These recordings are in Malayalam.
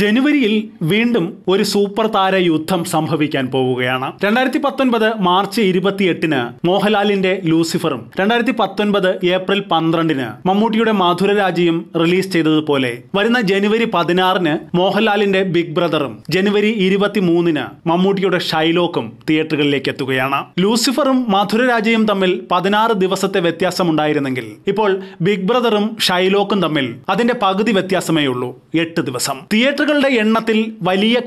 ജനുവരിയിൽ വീണ്ടും ഒരു സൂപ്പർ താര യുദ്ധം സംഭവിക്കാൻ പോവുകയാണ് രണ്ടായിരത്തി പത്തൊൻപത് മാർച്ച് ഇരുപത്തിയെട്ടിന് മോഹൻലാലിന്റെ ലൂസിഫറും രണ്ടായിരത്തി പത്തൊൻപത് ഏപ്രിൽ പന്ത്രണ്ടിന് മമ്മൂട്ടിയുടെ മാധുരരാജയും റിലീസ് ചെയ്തതുപോലെ വരുന്ന ജനുവരി പതിനാറിന് മോഹൻലാലിന്റെ ബിഗ് ബ്രദറും ജനുവരി ഇരുപത്തിമൂന്നിന് മമ്മൂട്ടിയുടെ ഷൈലോക്കും തിയേറ്ററുകളിലേക്ക് എത്തുകയാണ് ലൂസിഫറും മാധുരരാജയും തമ്മിൽ പതിനാറ് ദിവസത്തെ വ്യത്യാസമുണ്ടായിരുന്നെങ്കിൽ ഇപ്പോൾ ബിഗ് ബ്രദറും ഷൈലോക്കും തമ്മിൽ അതിന്റെ പകുതി വ്യത്യാസമേ ഉള്ളൂ എട്ട് ദിവസം തിയേറ്റർ വോട്ടുകളുടെ എണ്ണത്തിൽ വലിയ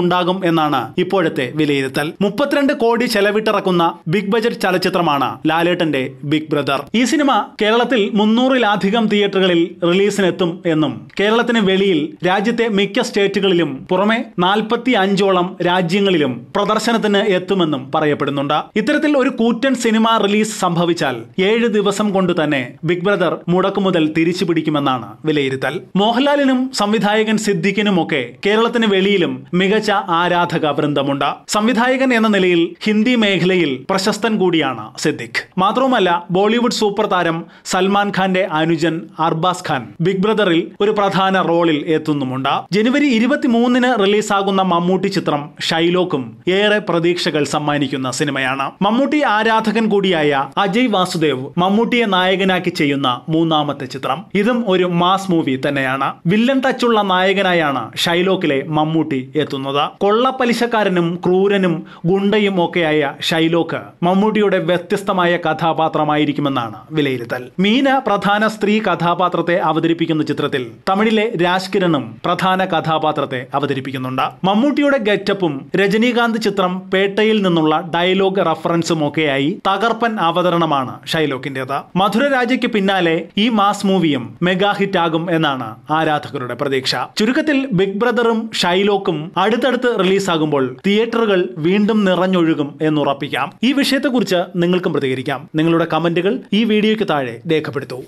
ഉണ്ടാകും എന്നാണ് ഇപ്പോഴത്തെ വിലയിരുത്തൽ മുപ്പത്തിരണ്ട് കോടി ചെലവിട്ടിറക്കുന്ന ബിഗ് ബജറ്റ് ചലച്ചിത്രമാണ് ലാലേട്ടന്റെ ബിഗ് ബ്രദർ ഈ സിനിമ കേരളത്തിൽ മുന്നൂറിലധികം തിയേറ്ററുകളിൽ റിലീസിനെത്തും എന്നും കേരളത്തിന് വെളിയിൽ രാജ്യത്തെ മിക്ക സ്റ്റേറ്റുകളിലും പുറമെ നാൽപ്പത്തി അഞ്ചോളം രാജ്യങ്ങളിലും പ്രദർശനത്തിന് എത്തുമെന്നും പറയപ്പെടുന്നുണ്ട് ഇത്തരത്തിൽ ഒരു കൂറ്റൻ സിനിമ റിലീസ് സംഭവിച്ചാൽ ഏഴ് ദിവസം കൊണ്ട് തന്നെ ബിഗ് ബ്രദർ മുടക്കുമുതൽ തിരിച്ചു പിടിക്കുമെന്നാണ് വിലയിരുത്തൽ മോഹൻലാലിനും സംവിധായകൻ സിദ്ദിഖ് അമേരിക്കനുമൊക്കെ കേരളത്തിന് വെളിയിലും മികച്ച ആരാധക വൃന്ദമുണ്ട് സംവിധായകൻ എന്ന നിലയിൽ ഹിന്ദി മേഖലയിൽ പ്രശസ്തൻ കൂടിയാണ് സിദ്ദിഖ് മാത്രവുമല്ല ബോളിവുഡ് സൂപ്പർ താരം സൽമാൻ ഖാന്റെ അനുജൻ അർബാസ് ഖാൻ ബിഗ് ബ്രദറിൽ ഒരു പ്രധാന റോളിൽ എത്തുന്നുമുണ്ട് ജനുവരി ഇരുപത്തിമൂന്നിന് റിലീസാകുന്ന മമ്മൂട്ടി ചിത്രം ഷൈലോക്കും ഏറെ പ്രതീക്ഷകൾ സമ്മാനിക്കുന്ന സിനിമയാണ് മമ്മൂട്ടി ആരാധകൻ കൂടിയായ അജയ് വാസുദേവ് മമ്മൂട്ടിയെ നായകനാക്കി ചെയ്യുന്ന മൂന്നാമത്തെ ചിത്രം ഇതും ഒരു മാസ് മൂവി തന്നെയാണ് വില്ലൻ ടച്ചുള്ള നായകനായ ഇതോടെയാണ് ഷൈലോക്കിലെ മമ്മൂട്ടി എത്തുന്നത് കൊള്ളപ്പലിശക്കാരനും ക്രൂരനും ഗുണ്ടയും ഒക്കെയായ ഷൈലോക്ക് മമ്മൂട്ടിയുടെ വ്യത്യസ്തമായ കഥാപാത്രമായിരിക്കുമെന്നാണ് വിലയിരുത്തൽ മീന പ്രധാന സ്ത്രീ കഥാപാത്രത്തെ അവതരിപ്പിക്കുന്ന ചിത്രത്തിൽ തമിഴിലെ രാജ്കിരണും പ്രധാന കഥാപാത്രത്തെ അവതരിപ്പിക്കുന്നുണ്ട് മമ്മൂട്ടിയുടെ ഗെറ്റപ്പും രജനീകാന്ത് ചിത്രം പേട്ടയിൽ നിന്നുള്ള ഡയലോഗ് റഫറൻസും ഒക്കെയായി തകർപ്പൻ അവതരണമാണ് ഷൈലോക്കിന്റേത് മധുരരാജയ്ക്ക് പിന്നാലെ ഈ മാസ് മൂവിയും മെഗാ ഹിറ്റ് ആകും എന്നാണ് ആരാധകരുടെ പ്രതീക്ഷ ചുരുക്കത്തിൽ ബിഗ് ബ്രദറും ഷൈലോക്കും അടുത്തടുത്ത് റിലീസാകുമ്പോൾ തിയേറ്ററുകൾ വീണ്ടും നിറഞ്ഞൊഴുകും ഉറപ്പിക്കാം ഈ വിഷയത്തെക്കുറിച്ച് നിങ്ങൾക്കും പ്രതികരിക്കാം നിങ്ങളുടെ കമന്റുകൾ ഈ വീഡിയോയ്ക്ക് താഴെ രേഖപ്പെടുത്തൂ